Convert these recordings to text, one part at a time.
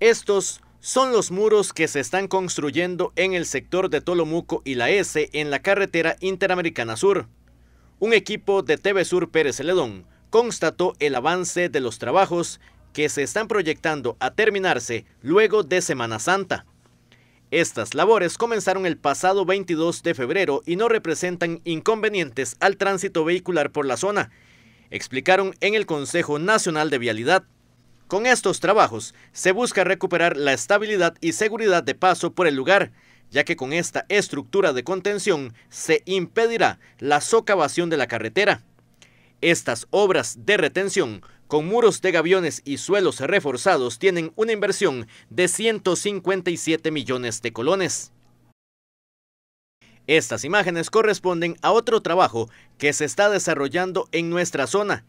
Estos son los muros que se están construyendo en el sector de Tolomuco y la S en la carretera Interamericana Sur. Un equipo de TV Sur Pérez Celedón constató el avance de los trabajos que se están proyectando a terminarse luego de Semana Santa. Estas labores comenzaron el pasado 22 de febrero y no representan inconvenientes al tránsito vehicular por la zona, explicaron en el Consejo Nacional de Vialidad. Con estos trabajos se busca recuperar la estabilidad y seguridad de paso por el lugar, ya que con esta estructura de contención se impedirá la socavación de la carretera. Estas obras de retención con muros de gaviones y suelos reforzados tienen una inversión de 157 millones de colones. Estas imágenes corresponden a otro trabajo que se está desarrollando en nuestra zona,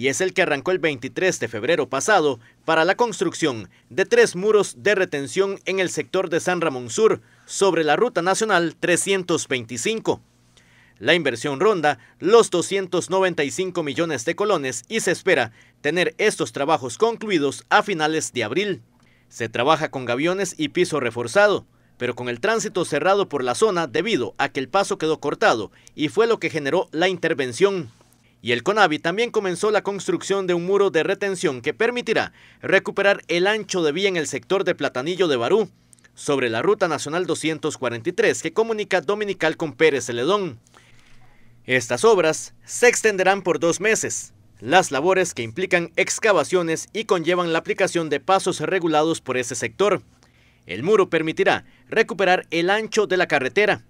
y es el que arrancó el 23 de febrero pasado para la construcción de tres muros de retención en el sector de San Ramón Sur sobre la Ruta Nacional 325. La inversión ronda los 295 millones de colones y se espera tener estos trabajos concluidos a finales de abril. Se trabaja con gaviones y piso reforzado, pero con el tránsito cerrado por la zona debido a que el paso quedó cortado y fue lo que generó la intervención. Y el CONAVI también comenzó la construcción de un muro de retención que permitirá recuperar el ancho de vía en el sector de Platanillo de Barú, sobre la Ruta Nacional 243 que comunica Dominical con Pérez Celedón. Estas obras se extenderán por dos meses. Las labores que implican excavaciones y conllevan la aplicación de pasos regulados por ese sector. El muro permitirá recuperar el ancho de la carretera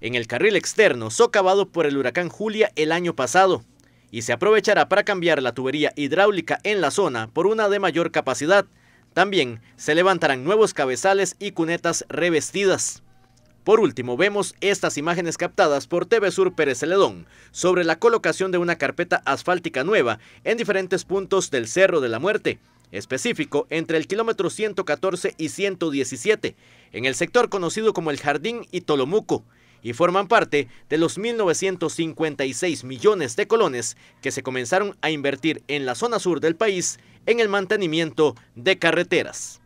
en el carril externo socavado por el huracán Julia el año pasado y se aprovechará para cambiar la tubería hidráulica en la zona por una de mayor capacidad. También se levantarán nuevos cabezales y cunetas revestidas. Por último, vemos estas imágenes captadas por TV Sur Pérez Celedón sobre la colocación de una carpeta asfáltica nueva en diferentes puntos del Cerro de la Muerte, específico entre el kilómetro 114 y 117, en el sector conocido como el Jardín y Tolomuco y forman parte de los 1.956 millones de colones que se comenzaron a invertir en la zona sur del país en el mantenimiento de carreteras.